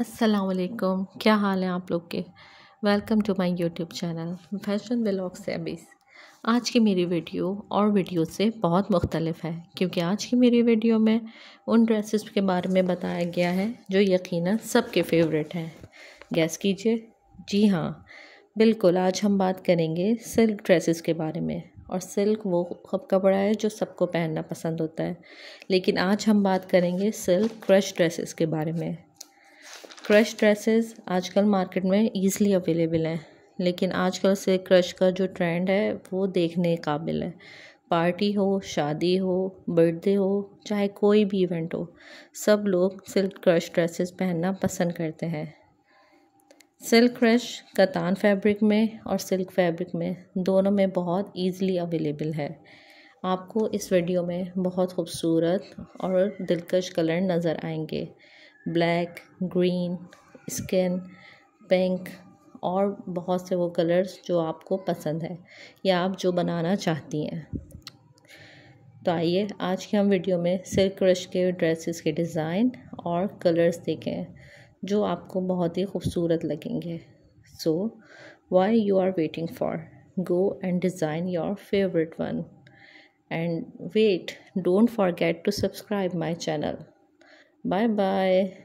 असलकम क्या हाल है आप लोग के welcome to my YouTube channel fashion blog से अबीस आज की मेरी वीडियो और वीडियो से बहुत मुख्तलफ है क्योंकि आज की मेरी वीडियो में उन ड्रेसेस के बारे में बताया गया है जो सब सबके फेवरेट हैं गैस कीजिए जी हाँ बिल्कुल आज हम बात करेंगे सिल्क ड्रेसेस के बारे में और सिल्क वो खब कपड़ा है जो सबको पहनना पसंद होता है लेकिन आज हम बात करेंगे सिल्क क्रश ड्रेसेस के बारे में क्रश ड्रेसेस आजकल मार्केट में ईज़िली अवेलेबल हैं लेकिन आजकल से क्रश का जो ट्रेंड है वो देखने काबिल है पार्टी हो शादी हो बर्थडे हो चाहे कोई भी इवेंट हो सब लोग सिल्क क्रश ड्रेसेस पहनना पसंद करते हैं सिल्क क्रश कतान फैब्रिक में और सिल्क फैब्रिक में दोनों में बहुत ईज़िली अवेलेबल है आपको इस वीडियो में बहुत खूबसूरत और दिलकश कलर नज़र आएंगे ब्लैक ग्रीन स्किन पिंक और बहुत से वो कलर्स जो आपको पसंद है या आप जो बनाना चाहती हैं तो आइए आज के हम वीडियो में सिल्क क्रश के ड्रेसेस के डिज़ाइन और कलर्स देखें जो आपको बहुत ही खूबसूरत लगेंगे so why you are waiting for go and design your favourite one and wait don't forget to subscribe my channel Bye bye.